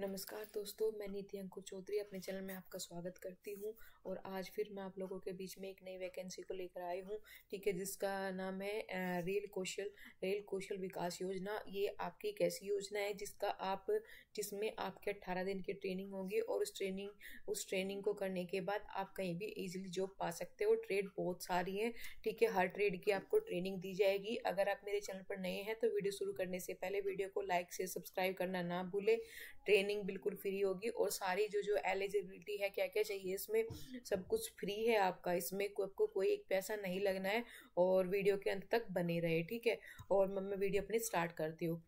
नमस्कार दोस्तों मैं नीति अंकुर चौधरी अपने चैनल में आपका स्वागत करती हूं और आज फिर मैं आप लोगों के बीच में एक नई वैकेंसी को लेकर आई हूं ठीक है जिसका नाम है रेल कौशल रेल कौशल विकास योजना ये आपकी एक ऐसी योजना है जिसका आप जिसमें आपके अट्ठारह दिन की ट्रेनिंग होगी और उस ट्रेनिंग उस ट्रेनिंग को करने के बाद आप कहीं भी ईजिली जॉब पा सकते हो ट्रेड बहुत सारी हैं ठीक है हर ट्रेड की आपको ट्रेनिंग दी जाएगी अगर आप मेरे चैनल पर नए हैं तो वीडियो शुरू करने से पहले वीडियो को लाइक से सब्सक्राइब करना ना भूलें ट्रेन ट्रेनिंग बिल्कुल फ्री होगी और सारी जो जो एलिजिबिलिटी है क्या क्या चाहिए इसमें सब कुछ फ्री है आपका इसमें को, आपको कोई एक पैसा नहीं लगना है और वीडियो के अंत तक बने रहे ठीक है और मैं वीडियो अपनी स्टार्ट करती हूँ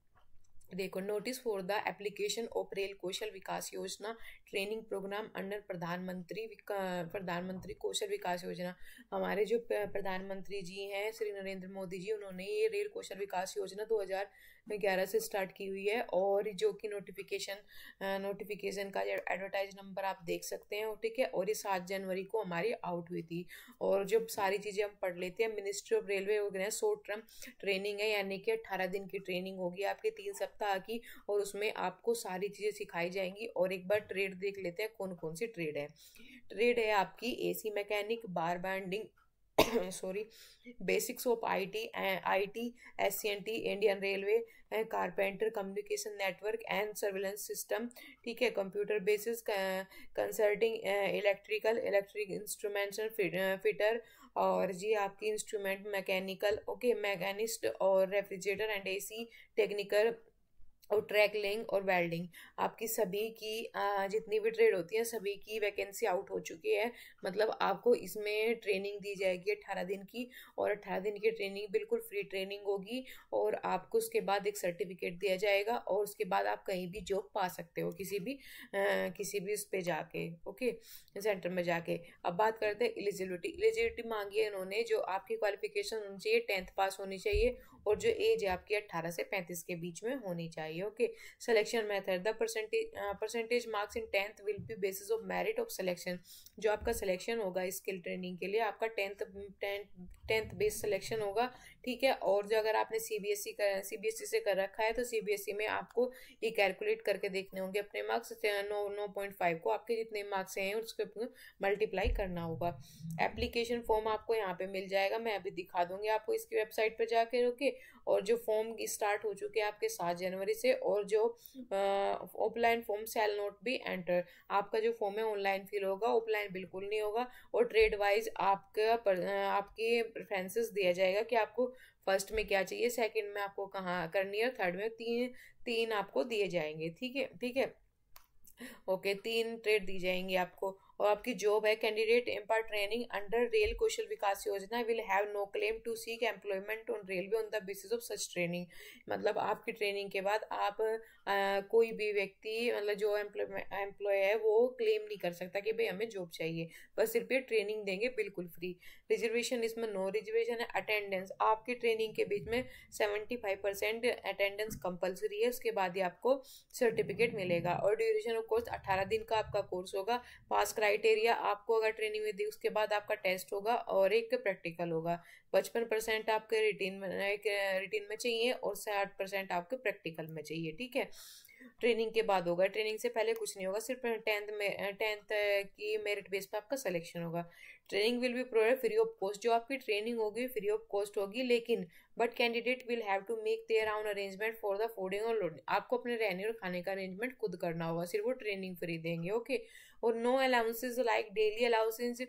देखो notice for the application of rail Kaushal Vikas Yojana training programme under प्रधानमंत्री प्रधानमंत्री कौशल विकास योजना हमारे जो प्रधानमंत्री जी हैं श्री नरेंद्र मोदी जी उन्होंने ये रेल कौशल विकास योजना 2011 से स्टार्ट की हुई है और जो कि नोटिफिकेशन नोटिफिकेशन का एडवर्टाइज नंबर आप देख सकते हैं ठीक है और ये सात जनवरी को हमारी आउट हुई थी और जो सारी चीज़ें हम पढ़ लेते हैं मिनिस्ट्री ऑफ रेलवे वगैरह शॉर्ट टर्म ट्रेनिंग है यानी कि अट्ठारह दिन की ट्रेनिंग होगी आपके तीन सप्ताह की और उसमें आपको सारी चीज़ें सिखाई जाएंगी और एक बार ट्रेड देख लेते हैं कौन कौन सी ट्रेड है ट्रेड है आपकी AC mechanic bar bending sorry basics of C N T Indian railway carpenter communication network and surveillance system ठीक है computer basis consulting electrical electric instruments fitter और ये आपकी इंस्ट्रूमेंट मैकेनिकल ओके मैकेनिस्ट और refrigerator and AC technical और track laying और welding आपकी सभी की जितनी भी ट्रेड होती है सभी की वैकेंसी आउट हो चुकी है मतलब आपको इसमें ट्रेनिंग दी जाएगी अट्ठारह दिन की और अट्ठारह दिन की ट्रेनिंग बिल्कुल फ्री ट्रेनिंग होगी और आपको उसके बाद एक सर्टिफिकेट दिया जाएगा और उसके बाद आप कहीं भी जॉब पा सकते हो किसी भी आ, किसी भी उस पर जाके ओके सेंटर में जाके अब बात करते हैं एलिजिबिलिटी एलिजिबिलिटी मांगी है इन्होंने जो आपकी क्वालिफिकेशन होनी चाहिए टेंथ पास होनी चाहिए और जो एज है आपकी अट्ठारह से पैंतीस के बीच में होनी चाहिए चाहिए okay selection method the percentage percentage marks in tenth will be basis of merit of selection जो आपका सिलेक्शन होगा स्किल ट्रेनिंग के लिए आपका टेंथ टेंथ बेस सिलेक्शन होगा ठीक है और जो अगर आपने सी बी एस ई कर सी बी एस ई से कर रखा है तो सी बी एस ई में आपको ये कैलकुलेट करके देखने होंगे अपने मार्क्स नौ नौ पॉइंट फाइव को आपके जितने मार्क्स हैं उसके मल्टीप्लाई करना होगा एप्लीकेशन फॉर्म आपको यहाँ पे मिल जाएगा मैं अभी दिखा दूंगी आपको इसकी वेबसाइट पर जाकर ओके और जो फॉर्म स्टार्ट हो चुके हैं आपके सात जनवरी से से और जो ऑफलाइन फॉर्म सेल नोट भी एंटर आपका जो फॉर्म है ऑनलाइन फिल होगा ऑफलाइन बिल्कुल नहीं होगा और ट्रेड वाइज आपका आपकी प्रेफरेंसेस दिया जाएगा कि आपको फर्स्ट में क्या चाहिए सेकंड में आपको कहाँ करनी है थर्ड में तीन तीन आपको दिए जाएंगे ठीक है ठीक है ओके तीन ट्रेड दी जाएंगी आपको और आपकी जॉब है candidate empire training under rail Kaushal Vikas Yojana will have no claim to seek employment on railway on the basis of such training मतलब आपकी ट्रेनिंग के बाद आप आ, कोई भी व्यक्ति मतलब जो एम्प्लॉय है वो क्लेम नहीं कर सकता कि भाई हमें जॉब चाहिए बस सिर्फ ये ट्रेनिंग देंगे बिल्कुल फ्री रिजर्वेशन इसमें नो रिजर्वेशन है अटेंडेंस आपकी ट्रेनिंग के बीच में seventy five percent attendance compulsory है उसके बाद ही आपको सर्टिफिकेट मिलेगा और ड्यूरेशन ऑफ कोर्स अट्ठारह दिन का आपका कोर्स होगा पास कराया क्राइटेरिया आपको अगर ट्रेनिंग में दी उसके बाद आपका टेस्ट होगा और एक प्रैक्टिकल होगा पचपन परसेंट आपके रिटीन में रिटीन में चाहिए और साठ परसेंट आपके प्रैक्टिकल में चाहिए ठीक है ट्रेनिंग के बाद होगा ट्रेनिंग से पहले कुछ नहीं होगा सिर्फ टेंथ में टेंथ की मेरिट बेस पर आपका सिलेक्शन होगा training will be provide free of cost जो आपकी ट्रेनिंग होगी फ्री ऑफ कॉस्ट होगी लेकिन but candidate will have to make their own arrangement for the fooding और लोडिंग आपको अपने रहने और खाने का अरेंजमेंट खुद करना होगा सिर्फ वो ट्रेनिंग फ्री देंगे ओके और no allowances like daily allowances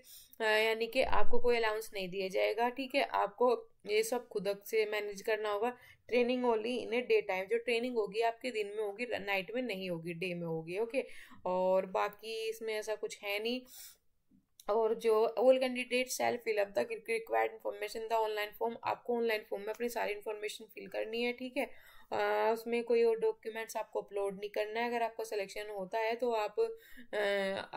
यानी कि आपको कोई अलाउंस नहीं दिया जाएगा ठीक है आपको ये सब खुद से मैनेज करना होगा training only in a day time जो ट्रेनिंग होगी आपके दिन में होगी नाइट में नहीं होगी डे में होगी ओके और बाकी इसमें ऐसा कुछ है नहीं और जो all candidate shall fill up the required information the online form आपको ऑनलाइन फॉर्म में अपनी सारी इन्फॉर्मेशन फिल करनी है ठीक है आ, उसमें कोई और डॉक्यूमेंट्स आपको अपलोड नहीं करना है अगर आपका सिलेक्शन होता है तो आप आ,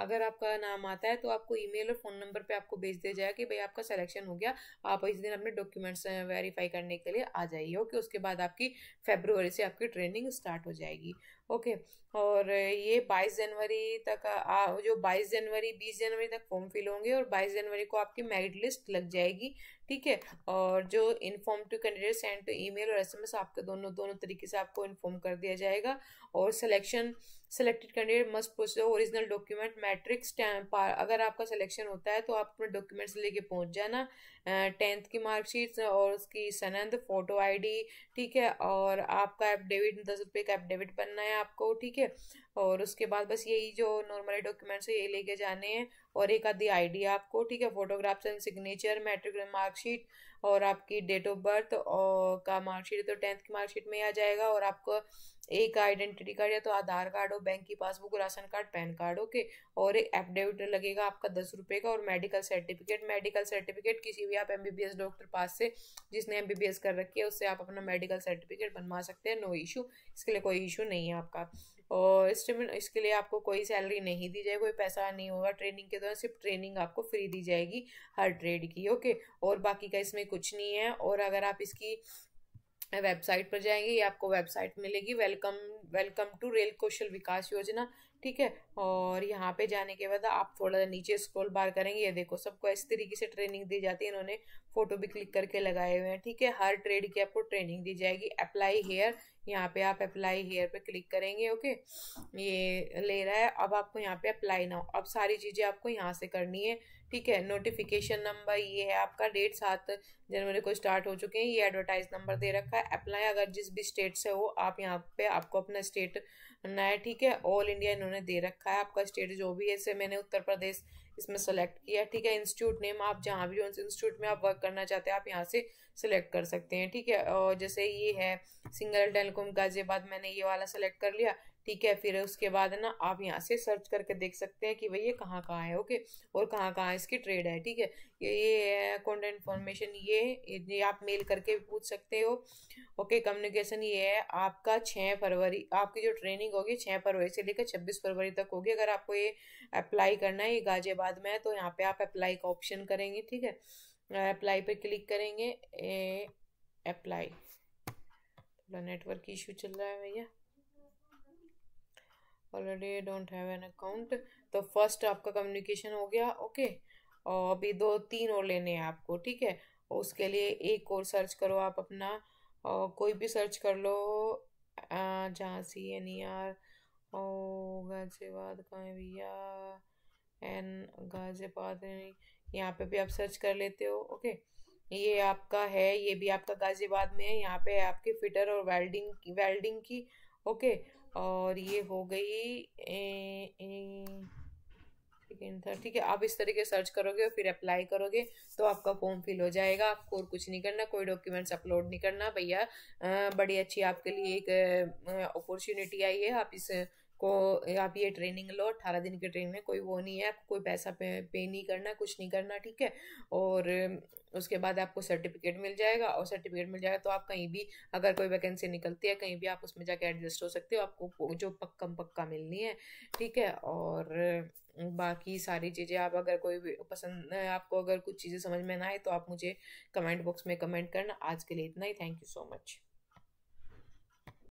अगर आपका नाम आता है तो आपको ईमेल और फ़ोन नंबर पे आपको भेज दिया जाएगा कि भाई आपका सिलेक्शन हो गया आप इस दिन अपने डॉक्यूमेंट्स वेरीफाई करने के लिए आ जाइए ओके उसके बाद आपकी फेबरवरी से आपकी ट्रेनिंग स्टार्ट हो जाएगी ओके और ये 22 जनवरी तक आ, जो 22 जनवरी 20 जनवरी तक फॉर्म फिल होंगे और 22 जनवरी को आपकी मेरिट लिस्ट लग जाएगी ठीक है और जो inform to candidate send to email और एसएमएस आपके दोनों दोनों तरीके से आपको इन्फॉर्म कर दिया जाएगा और selection selected candidate must post original document matric stamp अगर आपका सिलेक्शन होता है तो आप अपने डॉक्यूमेंट्स लेके पहुंच जाना टेंथ की मार्कशीट और उसकी सनंद फोटो आईडी ठीक है और आपका एफडेविट दस रुपये का एफडेविट बनना है आपको ठीक है और उसके बाद बस यही जो नॉर्मल डॉक्यूमेंट्स है ये लेके जाने हैं और एक आधी आई आपको ठीक है photographs and signature matric marksheet और आपकी डेट ऑफ बर्थ और का मार्कशीट तो टेंथ की मार्कशीट में आ जाएगा और आपको एक आइडेंटिटी कार्ड या तो आधार कार्ड हो बैंक की passbook ration card PAN card okay और एक एफिडेविट लगेगा आपका दस रुपये का और मेडिकल सर्टिफिकेट मेडिकल सर्टिफिकेट किसी भी आप एमबीबीएस डॉक्टर पास से जिसने एमबीबीएस कर रखी है उससे आप अपना मेडिकल सर्टिफिकेट बनवा सकते हैं नो इशू इसके लिए कोई इशू नहीं है आपका और इसके लिए आपको कोई सैलरी नहीं दी जाएगी कोई पैसा नहीं होगा ट्रेनिंग के दौरान सिर्फ ट्रेनिंग आपको फ्री दी जाएगी हर ट्रेड की ओके और बाकी का इसमें कुछ नहीं है और अगर आप इसकी वेबसाइट पर जाएंगे ये आपको वेबसाइट मिलेगी welcome welcome to rail Kaushal Vikas Yojana ठीक है और यहाँ पे जाने के बाद आप थोड़ा नीचे स्क्रॉल बार करेंगे ये देखो सबको इस तरीके से ट्रेनिंग दी जाती है इन्होंने फोटो भी क्लिक करके लगाए हुए हैं ठीक है हर ट्रेड की आपको ट्रेनिंग दी जाएगी अप्लाई हेयर यहाँ पे आप अप्लाई हेयर पे क्लिक करेंगे ओके ये ले रहा है अब आपको यहाँ पे अप्लाई ना अब सारी चीज़ें आपको यहाँ से करनी है ठीक है नोटिफिकेशन नंबर ये है आपका डेट सात जनवरी को स्टार्ट हो चुके हैं ये एडवर्टाइज नंबर दे रखा है अप्लाई अगर जिस भी स्टेट से हो आप यहाँ पे आपको अपना स्टेट बनना है ठीक है ऑल इंडिया इन्होंने दे रखा है आपका स्टेट जो भी है इसे मैंने उत्तर प्रदेश इसमें सेलेक्ट किया ठीक है इंस्टीट्यूट नेम आप जहाँ भी हो इंस्टीट्यूट में आप वर्क करना चाहते हैं आप यहाँ से सिलेक्ट कर सकते हैं ठीक है और जैसे ये है सिंगल टेलीकॉम गाजियाबाद मैंने ये वाला सेलेक्ट कर लिया ठीक है फिर उसके बाद ना आप यहाँ से सर्च करके देख सकते हैं कि भाई ये कहाँ कहाँ है ओके और कहाँ कहाँ इसकी ट्रेड है ठीक है ये ये है कॉन्ट इन्फॉर्मेशन ये ये आप मेल करके पूछ सकते हो ओके कम्युनिकेशन ये है आपका छः फरवरी आपकी जो ट्रेनिंग होगी छः फरवरी से लेकर छब्बीस फरवरी तक होगी अगर आपको ये अप्लाई करना है ये गाजियाबाद में है तो यहाँ पर आप अप्लाई का ऑप्शन करेंगे ठीक है अप्लाई पर क्लिक करेंगे अप्लाई थोड़ा नेटवर्क इशू चल रहा है भैया already don't have an account तो फर्स्ट आपका कम्युनिकेशन हो गया ओके और अभी दो तीन और लेने हैं आपको ठीक है उसके लिए एक और सर्च करो आप अपना और कोई भी सर्च कर लो Jhansi N E R O Ghaziabad का भैया एन गाजियाबाद यहाँ पे भी आप सर्च कर लेते हो ओके ये आपका है ये भी आपका गाजियाबाद में है यहाँ पे है आपके फिटर और वेल्डिंग की वेल्डिंग की ओके और ये हो गई सेकेंड थर्ड ठीक है आप इस तरीके सर्च करोगे और फिर अप्लाई करोगे तो आपका फॉर्म फिल हो जाएगा आपको और कुछ नहीं करना कोई डॉक्यूमेंट्स अपलोड नहीं करना भैया बड़ी अच्छी आपके लिए एक अपॉर्चुनिटी आई है आप इस आपको आप ये ट्रेनिंग लो अठारह दिन की ट्रेनिंग है कोई वो नहीं है आपको कोई पैसा पे, पे नहीं करना कुछ नहीं करना ठीक है और उसके बाद आपको सर्टिफिकेट मिल जाएगा और सर्टिफिकेट मिल जाएगा तो आप कहीं भी अगर कोई वैकेंसी निकलती है कहीं भी आप उसमें जाके एडजस्ट हो सकते हो आपको जो पक्का पक्का मिलनी है ठीक है और बाकी सारी चीज़ें आप अगर कोई पसंद आपको अगर कुछ चीज़ें समझ में ना आए तो आप मुझे कमेंट बॉक्स में कमेंट करना आज के लिए इतना ही थैंक यू सो मच